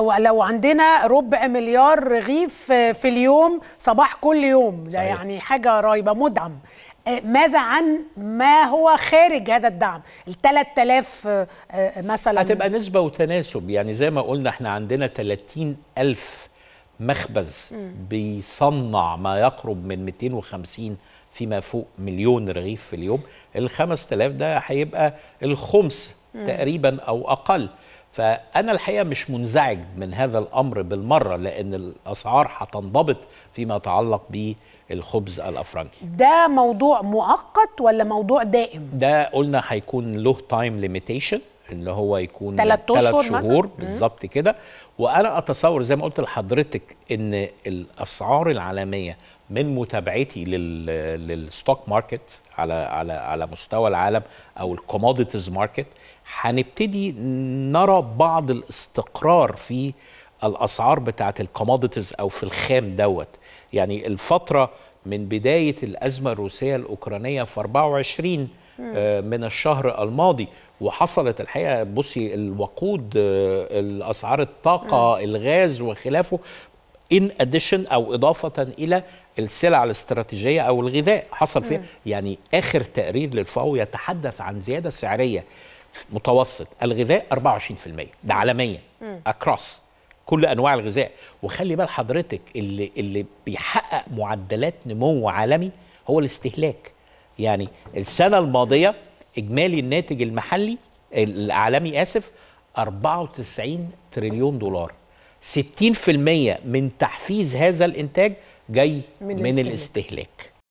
لو عندنا ربع مليار رغيف في اليوم صباح كل يوم ده صحيح. يعني حاجه رايبه مدعم آه، ماذا عن ما هو خارج هذا الدعم ال 3000 آه، آه، مثلا هتبقى نسبه وتناسب يعني زي ما قلنا احنا عندنا 30000 مخبز م. بيصنع ما يقرب من 250 فيما فوق مليون رغيف في اليوم ال 5000 ده هيبقى الخمس م. تقريبا او اقل فأنا الحقيقة مش منزعج من هذا الأمر بالمرة لأن الأسعار هتنضبط فيما يتعلق بالخبز الأفرنكي ده موضوع مؤقت ولا موضوع دائم؟ ده قلنا هيكون له تايم ليميتيشن ان هو يكون ثلاث شهور, شهور بالظبط كده وانا اتصور زي ما قلت لحضرتك ان الاسعار العالميه من متابعتي للستوك ماركت على على على مستوى العالم او الكوموديتيز ماركت هنبتدي نرى بعض الاستقرار في الاسعار بتاعه الكوموديتيز او في الخام دوت يعني الفتره من بدايه الازمه الروسيه الاوكرانيه في 24 آه، من الشهر الماضي وحصلت الحقيقه بصي الوقود آه، الاسعار الطاقه الغاز وخلافه ان اديشن او اضافه الى السلع الاستراتيجيه او الغذاء حصل فيها يعني اخر تقرير للفاو يتحدث عن زياده سعريه متوسط الغذاء 24% ده عالميا اكروس كل انواع الغذاء وخلي بال حضرتك اللي اللي بيحقق معدلات نمو عالمي هو الاستهلاك يعني السنه الماضيه اجمالي الناتج المحلي العالمي اسف 94 تريليون دولار 60% من تحفيز هذا الانتاج جاي من, من الاستهلاك